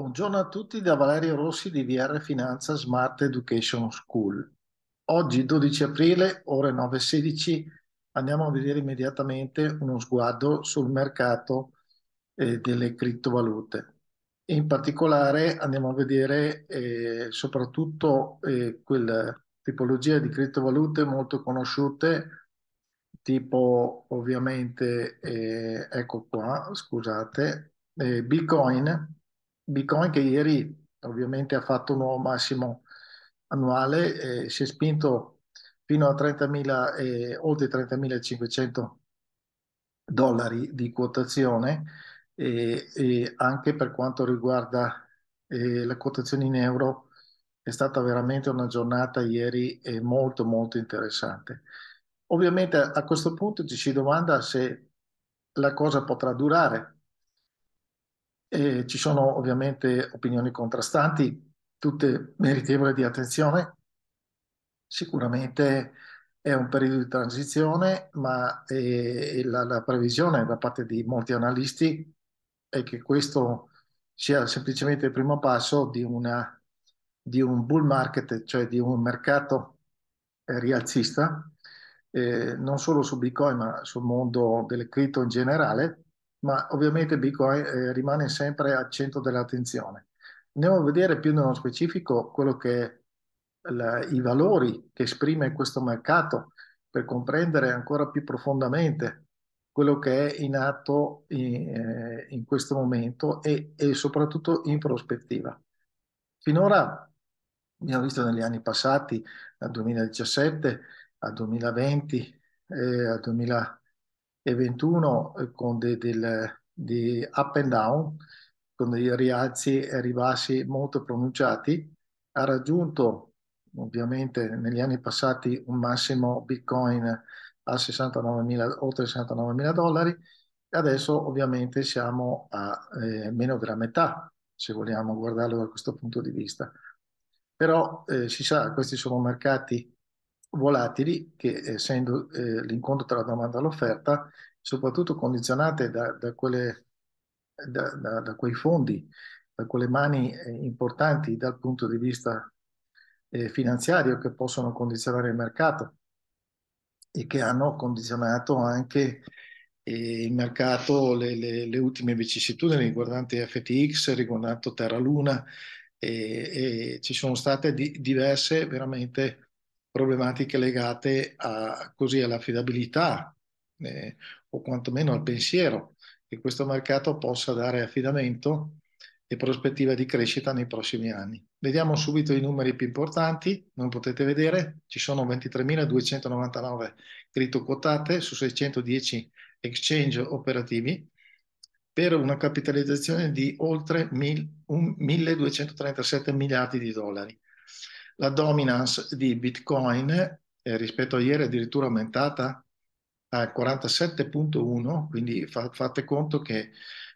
Buongiorno a tutti da Valerio Rossi di VR Finanza Smart Education School. Oggi 12 aprile, ore 9.16, andiamo a vedere immediatamente uno sguardo sul mercato eh, delle criptovalute. In particolare andiamo a vedere eh, soprattutto eh, quella tipologia di criptovalute molto conosciute, tipo ovviamente, eh, ecco qua, scusate, eh, Bitcoin, Bitcoin che ieri ovviamente ha fatto un nuovo massimo annuale, si è spinto fino a 30.000, eh, oltre 30.500 dollari di quotazione e, e anche per quanto riguarda eh, la quotazione in euro è stata veramente una giornata ieri eh, molto molto interessante. Ovviamente a questo punto ci si domanda se la cosa potrà durare eh, ci sono ovviamente opinioni contrastanti, tutte meritevoli di attenzione. Sicuramente è un periodo di transizione, ma eh, la, la, previsione da parte di molti analisti è che questo sia semplicemente il primo passo di, una, di un bull market, cioè di un mercato eh, rialzista, eh, non solo su Bitcoin, ma sul mondo delle cripto in generale ma ovviamente Bitcoin eh, rimane sempre al centro dell'attenzione. Andiamo a vedere più nello specifico quello che la, i valori che esprime questo mercato per comprendere ancora più profondamente quello che è in atto in, eh, in questo momento e, e, soprattutto in prospettiva. Finora abbiamo visto negli anni passati, dal 2017 al 2020, eh, al 2020, e 21 eh, con dei de, de up and down, con dei rialzi e ribassi molto pronunciati, ha raggiunto ovviamente negli anni passati un massimo Bitcoin a 69.000, oltre 69.000 dollari, e adesso ovviamente siamo a eh, meno della metà, se vogliamo guardarlo da questo punto di vista. Però eh, si sa, questi sono mercati volatili che essendo eh, l'incontro tra la domanda e l'offerta soprattutto condizionate da, da, quelle, da, da, quei fondi, da quelle mani eh, importanti dal punto di vista eh, finanziario che possono condizionare il mercato e che hanno condizionato anche eh, il mercato, le, le, le ultime vicissitudini riguardanti FTX, riguardanti Terra Luna, e, e ci sono state di, diverse veramente problematiche legate a, così all'affidabilità eh, o quantomeno al mm. pensiero che questo mercato possa dare affidamento e prospettiva di crescita nei prossimi anni. Vediamo subito i numeri più importanti, come potete vedere ci sono 23.299 cripto quotate su 610 exchange operativi per una capitalizzazione di oltre 1.237 miliardi di dollari la dominance di Bitcoin eh, rispetto a ieri è addirittura aumentata al 47.1, quindi fa, fate conto che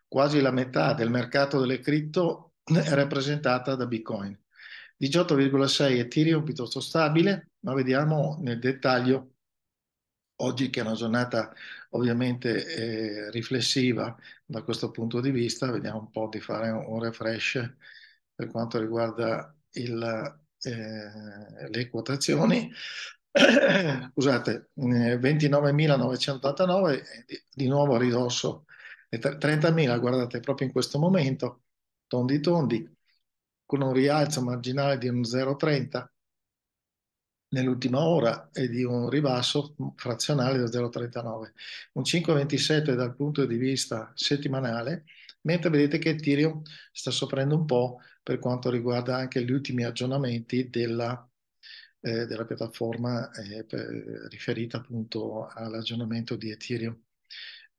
quasi la metà del mercato delle cripto è rappresentata da Bitcoin. 18,6 Ethereum piuttosto stabile, ma vediamo nel dettaglio oggi che è una giornata ovviamente eh, riflessiva da questo punto di vista, vediamo un po' di fare un, un refresh per quanto riguarda il, eh, le quotazioni, scusate, 29.989 eh, eh, di nuovo a ridosso, 30.000 guardate proprio in questo momento, tondi tondi, con un rialzo marginale di un 0,30 nell'ultima ora e di un ribasso frazionale dello 0,39. Un 5,27 dal punto di vista settimanale, mentre vedete che Ethereum sta soffrendo un po' per quanto riguarda anche gli ultimi aggiornamenti della, eh, della piattaforma eh, per, riferita appunto all'aggiornamento di Ethereum.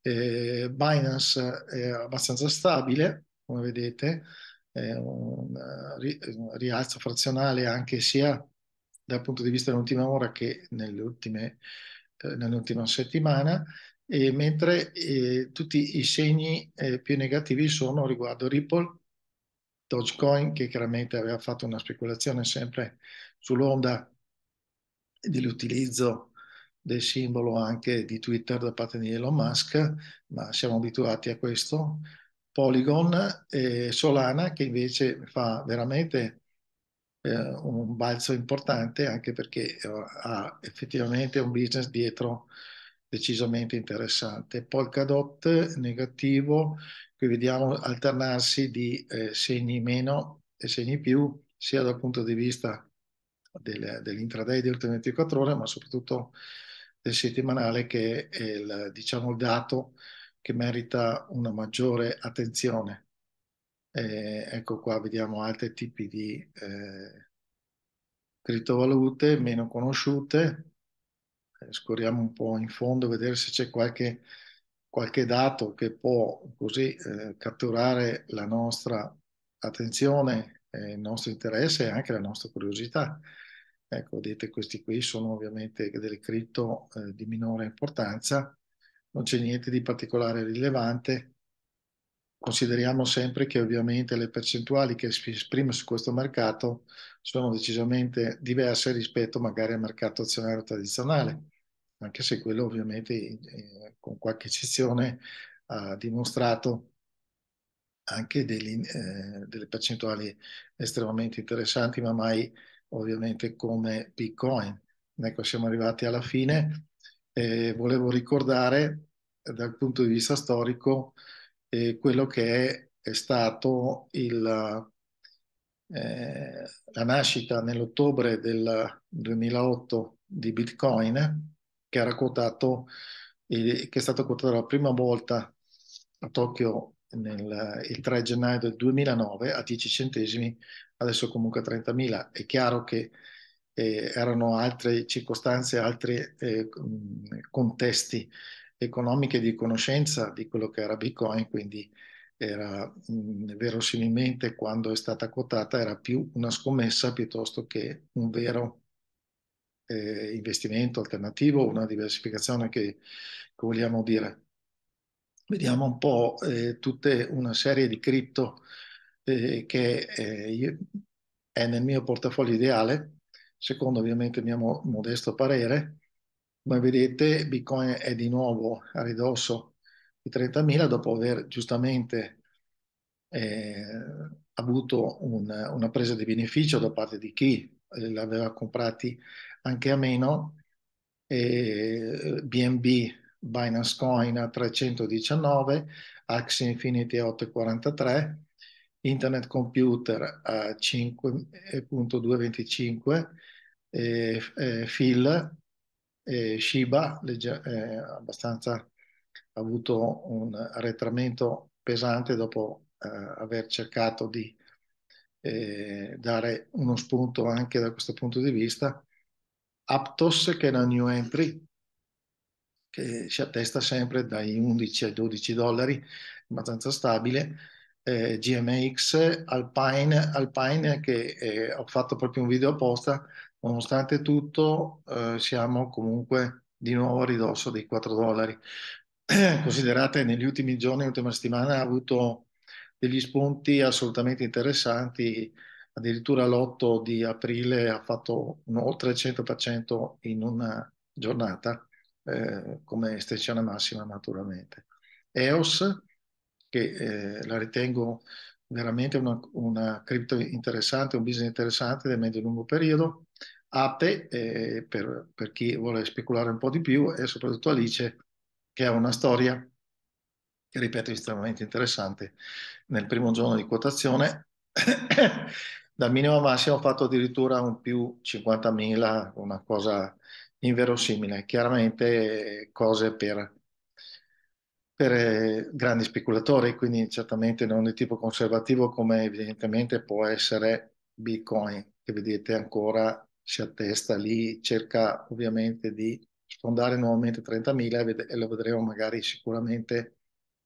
Eh, Binance è abbastanza stabile, come vedete, è un, un rialzo frazionale anche sia dal punto di vista dell'ultima ora che nelle ultime, eh, nell'ultima settimana, mentre eh, tutti i segni eh, più negativi sono riguardo Ripple, Dogecoin, che chiaramente aveva fatto una speculazione sempre sull'onda dell'utilizzo del simbolo anche di Twitter da parte di Elon Musk, ma siamo abituati a questo. Polygon e Solana, che invece fa veramente eh, un balzo importante, anche perché eh, ha effettivamente un business dietro decisamente interessante. Polkadot negativo, Qui vediamo alternarsi di eh, segni meno e segni più, sia dal punto di vista del, dell'intraday di ultime 24 ore, ma soprattutto del settimanale, che è il, diciamo, il dato che merita una maggiore attenzione. Eh, ecco qua vediamo altri tipi di eh, criptovalute meno conosciute. Eh, scorriamo un po' in fondo a vedere se c'è qualche qualche dato che può così eh, catturare la nostra attenzione, eh, il nostro interesse e anche la nostra curiosità. Ecco, vedete, questi qui sono ovviamente delle cripto eh, di minore importanza, non c'è niente di particolare rilevante. Consideriamo sempre che ovviamente le percentuali che si esprime su questo mercato sono decisamente diverse rispetto magari al mercato azionario tradizionale anche se quello ovviamente eh, con qualche eccezione ha dimostrato anche degli, eh, delle percentuali estremamente interessanti, ma mai ovviamente come Bitcoin. Ecco, siamo arrivati alla fine. Eh, volevo ricordare dal punto di vista storico eh, quello che è, è stato il, eh, la nascita nell'ottobre del 2008 di Bitcoin che era quotato, che è stato quotato la prima volta a Tokyo nel, il 3 gennaio del 2009 a 10 centesimi, adesso comunque a 30.000. È chiaro che eh, erano altre circostanze, altri eh, contesti economici di conoscenza di quello che era Bitcoin, quindi era mh, verosimilmente quando è stata quotata era più una scommessa piuttosto che un vero eh, investimento alternativo, una diversificazione che, che, vogliamo dire. Vediamo un po' eh, tutta una serie di cripto eh, che eh, io, è nel mio portafoglio ideale, secondo ovviamente il mio modesto parere. Come vedete, Bitcoin è di nuovo a ridosso di 30.000 dopo aver giustamente eh, avuto un, una presa di beneficio da parte di chi eh, l'aveva comprati anche a meno, eh, BNB Binance Coin a 319, Axie Infinity a 843, Internet Computer a 5.225, eh, eh, Phil, eh, Shiba, legge, eh, abbastanza ha avuto un arretramento pesante dopo eh, aver cercato di eh, dare uno spunto anche da questo punto di vista. Aptos, che è una new entry, che si attesta sempre dai 11 ai 12 dollari, abbastanza stabile. Eh, GMX, Alpine, Alpine che eh, ho fatto proprio un video apposta, nonostante tutto eh, siamo comunque di nuovo a ridosso dei 4 dollari. Considerate negli ultimi giorni, l'ultima settimana ha avuto degli spunti assolutamente interessanti. Addirittura l'8 di aprile ha fatto un oltre 100% in una giornata eh, come estensione massima naturalmente. EOS, che eh, la ritengo veramente una, una cripto interessante, un business interessante del medio e lungo periodo. Ape, eh, per, per chi vuole speculare un po' di più, e soprattutto Alice, che ha una storia che ripeto è estremamente interessante, nel primo giorno di quotazione, dal minimo al massimo ho fatto addirittura un più 50.000, una cosa inverosimile, chiaramente cose per, per eh, grandi speculatori, quindi certamente non di tipo conservativo come evidentemente può essere Bitcoin, che vedete ancora si attesta lì, cerca ovviamente di sfondare nuovamente 30.000 e lo vedremo magari sicuramente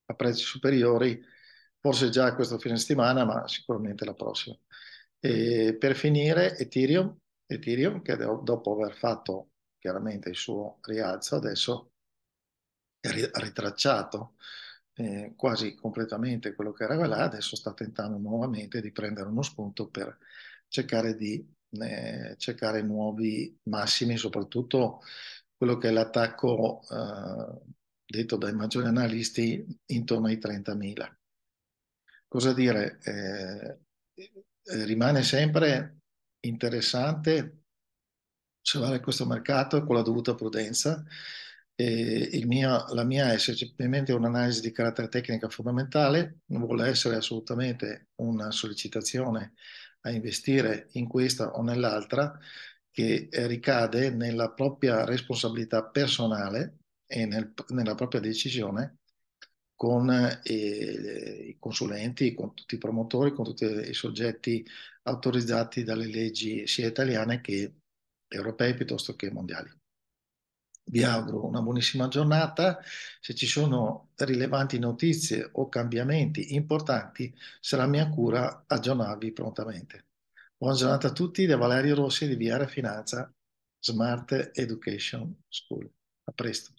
a prezzi superiori, forse già questo fine settimana, ma sicuramente la prossima. E per finire, Ethereum, Ethereum che dopo aver fatto chiaramente il suo rialzo, adesso è ritracciato eh, quasi completamente quello che era là, adesso sta tentando nuovamente di prendere uno spunto per cercare di eh, cercare nuovi massimi, soprattutto quello che è l'attacco eh, detto dai maggiori analisti, intorno ai 30.000. Cosa dire? Eh, eh, rimane sempre interessante osservare questo mercato con la dovuta prudenza. Eh, mio, la mia è semplicemente un'analisi di carattere tecnico fondamentale, non vuole essere assolutamente una sollecitazione a investire in questa o nell'altra, che ricade nella propria responsabilità personale e nel, nella propria decisione con eh, i consulenti, con tutti i promotori, con tutti i soggetti autorizzati dalle leggi sia italiane che europee piuttosto che mondiali. Vi auguro una buonissima giornata, se ci sono rilevanti notizie o cambiamenti importanti sarà mia cura aggiornarvi prontamente. Buona giornata a tutti da Valerio Rossi di Viara Finanza Smart Education School. A presto.